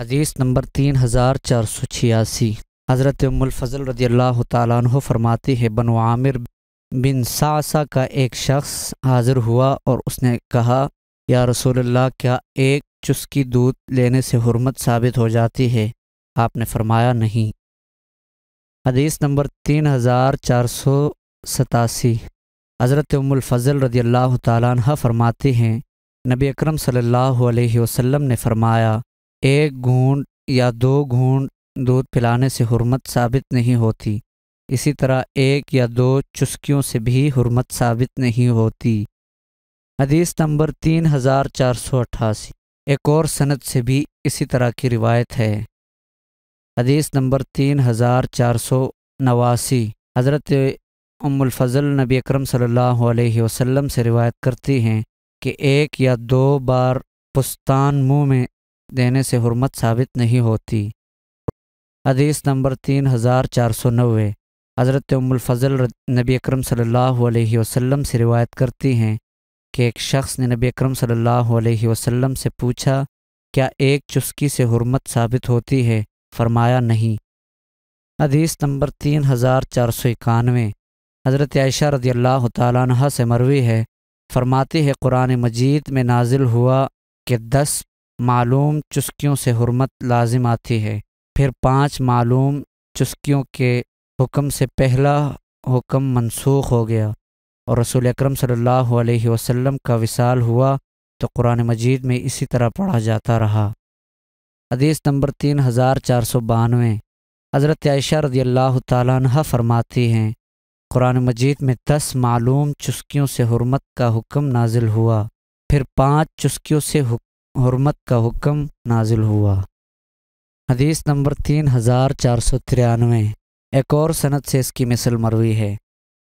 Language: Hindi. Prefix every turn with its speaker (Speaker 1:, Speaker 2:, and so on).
Speaker 1: हदीस नंबर तीन हज़ार चार सौ छियासी हज़रत उमलफल रजील्ला अल्लाह तु फरमाती है बन आमिर बिन सासा का एक शख्स हाज़िर हुआ और उसने कहा या रसूल्ला क्या एक चुस्की दूध लेने से हरमत साबित हो जाती है आपने फरमाया नहीं हदीस नंबर तीन हज़ार चार सौ सतासी हज़रत उमुलफ़ल रदी अल्लाह फरमाती हैं नबी अकरम सल्लल्लाहु अलैहि वसल्लम ने फरमाया एक घूंट या दो घूंट दूध पिलाने से हरमत साबित नहीं होती इसी तरह एक या दो चुस्कियों से भी हरमत साबित नहीं होती हदीस नंबर तीन हज़ार चार सौ अट्ठासी एक और सनद से भी इसी तरह की रिवायत है हदीस नंबर तीन हज़ार चार सौ नवासी हज़रत उमुलफ़ल नबी अकरम सल्लल्लाहु अलैहि वसल्लम से रिवायत करती हैं कि एक या दो बार पुस्तान मुंह में देने से हरमत साबित नहीं होती हदीस नंबर तीन हज़ार चार सौ नबे हज़रत उमुलफ़ल नबी अक्रम सम से रिवायत करती हैं कि एक शख्स ने नबी अक्रम सम से पूछा क्या एक चुस्की से हरमत साबित होती है फरमाया नहीं हदीस नंबर तीन हज़ार चार सौ इक्यानवे हज़रत आयशा रदी अल्लाह तह से मरवी है फरमाती है कुरान मजीद में नाजिल हुआ कि दस मालूम चुस्कियों से हरमत लाजिम आती है फिर पांच मालूम चुस्कियों के हुक्म से पहला हुक्म मनसूख हो गया और रसूल अकरम सल्लल्लाहु अलैहि वसल्लम का विसाल हुआ तो कुरान मजीद में इसी तरह पढ़ा जाता रहा हदीस नंबर तीन हज़ार चार सौ बानवे हज़रत आयशा रदी अल्लाह फरमाती हैं कुरान मजीद में दस मालूम चुस्कियों से हरमत का हुक्म नाजिल हुआ फिर पाँच चुस्कियों से हरमत का हुक्म नाजिल हुआ हदीस नंबर तीन हज़ार चार सौ तिरानवे एक और सनत से इसकी मिसल मरवी है